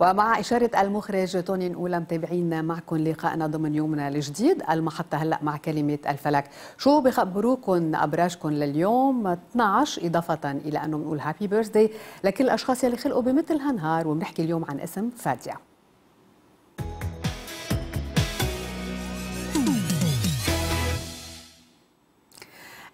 ومع إشارة المخرج توني نقول متابعينا معكم لقائنا ضمن يومنا الجديد المحطة هلأ مع كلمة الفلك شو بخبروكم أبراجكم لليوم 12 إضافة إلى أنه منقول هابي بيرثدي لكل الأشخاص يلي خلقوا بمثل هالنهار وبنحكي اليوم عن اسم فادية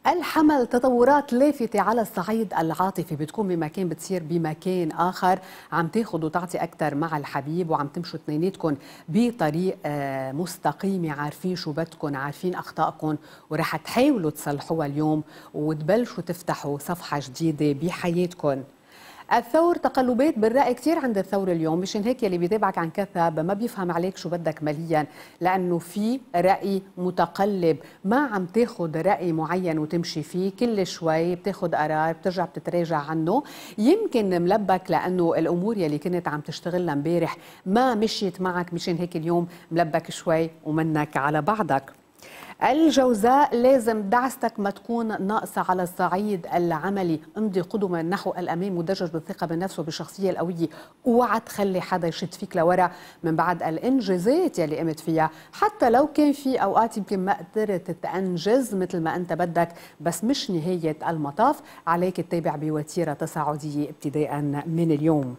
الحمل تطورات لافتة على الصعيد العاطفي بتكون بمكان بتصير بمكان آخر عم تاخد وتعطي أكثر مع الحبيب وعم تمشوا اثنيناتكم بطريق آه، مستقيم عارفين شو بدكم عارفين أخطائكم ورح تحاولوا تصلحوها اليوم وتبلشوا تفتحوا صفحة جديدة بحياتكم الثور تقلبات بالرأي كثير عند الثور اليوم مشان هيك يلي بيتابعك عن كثب ما بيفهم عليك شو بدك ماليا لأنه في رأي متقلب ما عم تاخد رأي معين وتمشي فيه كل شوي بتاخد قرار بترجع بتتراجع عنه يمكن ملبك لأنه الأمور يلي كنت عم تشتغلها امبارح ما مشيت معك مشان هيك اليوم ملبك شوي ومنك على بعضك الجوزاء لازم دعستك ما تكون ناقصة على الصعيد العملي امضي قدما نحو الأمام مدجج بالثقة بالنفس وبالشخصية القوية اوعى تخلي حدا يشد فيك لورا من بعد الإنجازات يلي قمت فيها حتى لو كان في أوقات يمكن ما قدرت تأنجز مثل ما أنت بدك بس مش نهاية المطاف عليك تتابع بوتيرة تصاعدية ابتداء من اليوم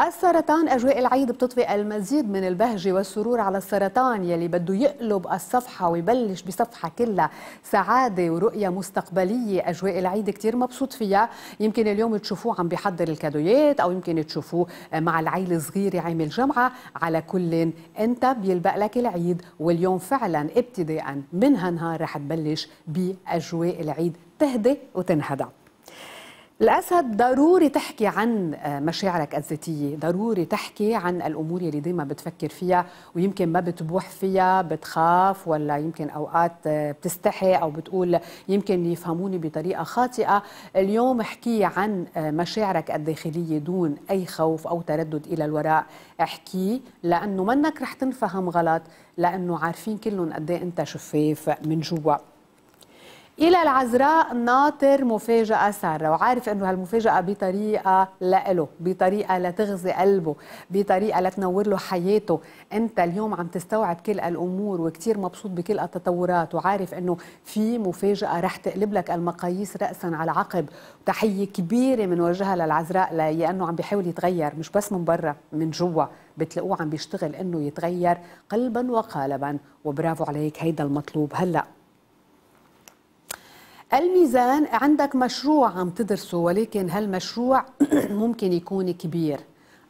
السرطان أجواء العيد بتطفئ المزيد من البهجة والسرور على السرطان يلي بده يقلب الصفحة ويبلش بصفحة كلها سعادة ورؤية مستقبلية أجواء العيد كتير مبسوط فيها يمكن اليوم تشوفوه عم بيحضر الكادويات أو يمكن تشوفوه مع العيل الصغيرة عامل جمعة على كل أنت بيلبق لك العيد واليوم فعلا ابتداء من هالنهار رح تبلش بأجواء العيد تهدى وتنهدى الأسد ضروري تحكي عن آه، مشاعرك الذاتية ضروري تحكي عن الأمور اللي دايما بتفكر فيها ويمكن ما بتبوح فيها بتخاف ولا يمكن أوقات آه، بتستحي أو بتقول يمكن يفهموني بطريقة خاطئة اليوم احكي عن آه، مشاعرك الداخلية دون أي خوف أو تردد إلى الوراء احكي لأنه منك رح تنفهم غلط لأنه عارفين كلهم قد إيه أنت شفاف من جوا إلى العذراء ناطر مفاجأة سارة وعارف أنه هالمفاجأة بطريقة لإله بطريقة لتغذي قلبه بطريقة لتنور له حياته أنت اليوم عم تستوعب كل الأمور وكتير مبسوط بكل التطورات وعارف أنه في مفاجأة رح تقلب لك المقاييس رأسا على عقب تحية كبيرة بنوجهها للعذراء لأنه عم بيحاول يتغير مش بس من برا من جوا بتلاقوه عم بيشتغل أنه يتغير قلبا وقالبا وبرافو عليك هيدا المطلوب هلأ الميزان عندك مشروع عم تدرسه ولكن هالمشروع ممكن يكون كبير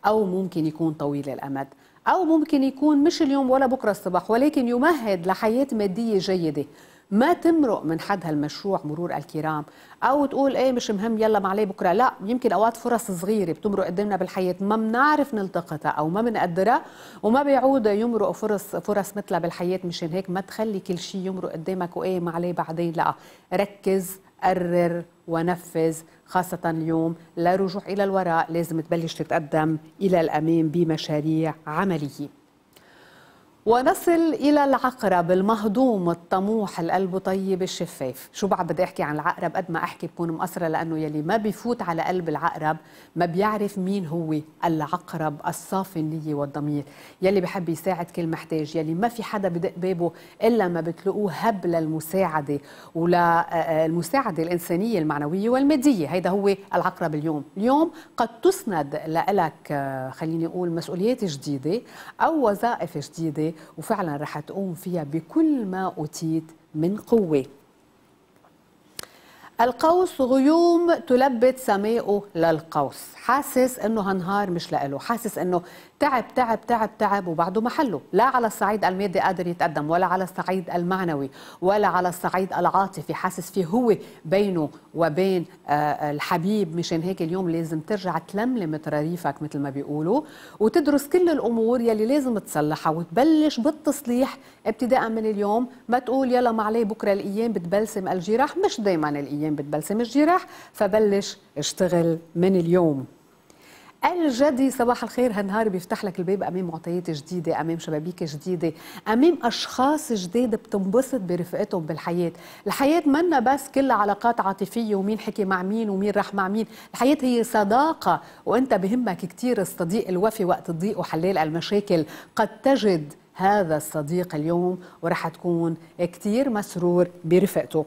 أو ممكن يكون طويل الأمد أو ممكن يكون مش اليوم ولا بكرة الصبح ولكن يمهد لحياة مادية جيدة ما تمرق من حد هالمشروع مرور الكرام او تقول ايه مش مهم يلا معلي بكره لا يمكن اوقات فرص صغيره بتمرق قدامنا بالحياه ما بنعرف نلتقطها او ما بنقدرها وما بيعود يمرق فرص فرص مثلها بالحياه مشان هيك ما تخلي كل شيء يمرق قدامك وايه معلي بعدين لا ركز قرر ونفذ خاصة اليوم لا رجوع إلى الوراء لازم تبلش تتقدم إلى الأمام بمشاريع عملية ونصل إلى العقرب المهضوم الطموح القلب طيب الشفاف شو بعد بدي أحكي عن العقرب قد ما أحكي بكون مقصرة لأنه يلي ما بيفوت على قلب العقرب ما بيعرف مين هو العقرب الصافي النية والضمير يلي بحب يساعد كل محتاج يلي ما في حدا بدق بابه إلا ما بتلاقوه هب للمساعدة وللمساعدة آه، آه، الإنسانية المعنوية والمادية هيدا هو العقرب اليوم اليوم قد تسند لك آه، خليني أقول مسؤوليات جديدة أو وظائف جديدة وفعلا رح تقوم فيها بكل ما أوتيت من قوة القوس غيوم تلبت سمائه للقوس حاسس انه هنهار مش لإله حاسس انه تعب تعب تعب تعب وبعده محله لا على الصعيد المادي قادر يتقدم ولا على الصعيد المعنوي ولا على الصعيد العاطفي حاسس فيه هو بينه وبين آه، آه، الحبيب مشان هيك اليوم لازم ترجع تلملم تراريفك مثل ما بيقولوا وتدرس كل الامور يلي لازم تصلحها وتبلش بالتصليح ابتداء من اليوم ما تقول يلا ما عليه بكره الايام بتبلسم الجراح مش دائما الايام بتبلسم الجراح فبلش اشتغل من اليوم الجدي صباح الخير هالنهار بيفتح لك الباب امام معطيات جديده امام شبابيك جديده امام اشخاص جديد بتنبسط برفقتهم بالحياه الحياه منا بس كلها علاقات عاطفيه ومين حكي مع مين ومين راح مع مين الحياه هي صداقه وانت بهمك كثير الصديق الوفي وقت الضيق وحلال المشاكل قد تجد هذا الصديق اليوم ورح تكون كثير مسرور برفقته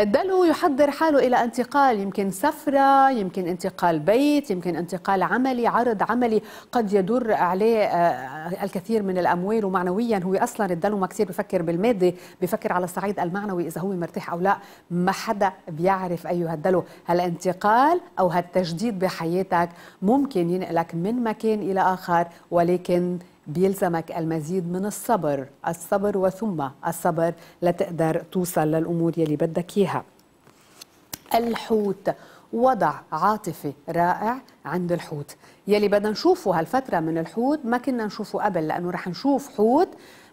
الدلو يحضر حاله إلى انتقال يمكن سفرة يمكن انتقال بيت يمكن انتقال عملي عرض عملي قد يدر عليه آه، الكثير من الأموال ومعنويا هو أصلا الدلو ما كثير بفكر بالمادة بفكر على الصعيد المعنوي إذا هو مرتاح أو لا ما حدا بيعرف أيها الدلو هالانتقال أو هالتجديد بحياتك ممكن ينقلك من مكان إلى آخر ولكن بيلزمك المزيد من الصبر الصبر وثم الصبر لتقدر توصل للأمور يلي بدك إياها الحوت وضع عاطفي رائع عند الحوت يلي بدنا نشوفه هالفترة من الحوت ما كنا نشوفه قبل لأنه رح نشوف حوت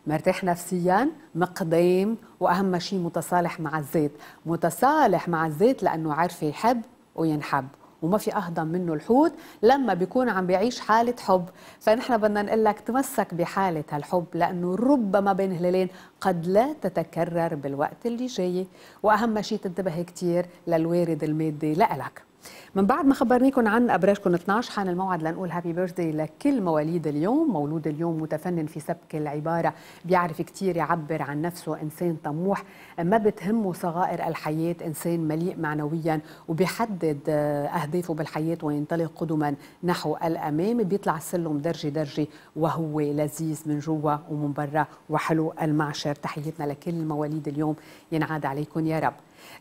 مرتاح نفسيا مقديم وأهم شيء متصالح مع الذات متصالح مع الذات لأنه عارف يحب وينحب وما في اهضم منه الحوت لما بيكون عم بيعيش حاله حب فنحن بدنا نقول لك تمسك بحاله هالحب لانه ربما بين هلالين قد لا تتكرر بالوقت اللي جاي واهم شيء تنتبه كثير للوارد المادي لك من بعد ما خبرناكم عن ابراجكم 12 حان الموعد لنقول هابي بيرثدي لكل مواليد اليوم، مولود اليوم متفنن في سبك العباره، بيعرف كثير يعبر عن نفسه، انسان طموح، ما بتهمه صغائر الحياه، انسان مليء معنويا وبيحدد آه، اهدافه بالحياه وينطلق قدما نحو الامام، بيطلع السلم درجه درجه وهو لذيذ من جوا ومن برا وحلو المعشر، تحيتنا لكل مواليد اليوم ينعاد عليكم يا رب.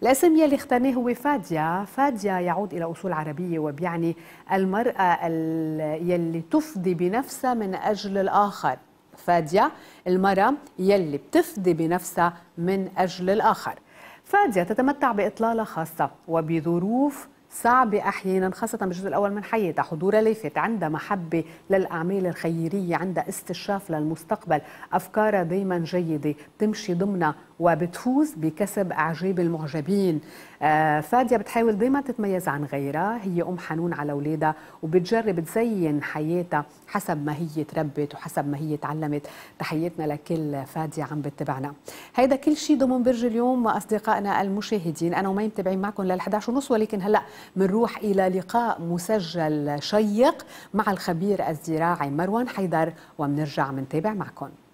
الاسم يلي اخترناه هو فاديا فاديا يعود إلى أصول عربية وبيعني المرأة يلي تفضي بنفسها من أجل الآخر فاديا المرأة يلي بتفضي بنفسها من أجل الآخر فاديا تتمتع بإطلالة خاصة وبظروف صعبة أحيانا خاصة بالجزء الأول من حياتها حضورها لافت عندها محبة للأعمال الخيرية عندها استشراف للمستقبل أفكارها دايما جيدة بتمشي ضمن وبتفوز بكسب أعجاب المعجبين آه، فاديا بتحاول دايما تتميز عن غيرها هي أم حنون على أولادها وبتجرب تزين حياتها حسب ما هي تربت وحسب ما هي تعلمت تحياتنا لكل فاديا عم بتتبعنا هيدا كل شيء ضمن برج اليوم أصدقائنا المشاهدين أنا وما متابعين معكم لل 11 ونص ولكن هلأ بنروح إلى لقاء مسجل شيق مع الخبير الزراعي مروان حيدر وبنرجع منتابع معكم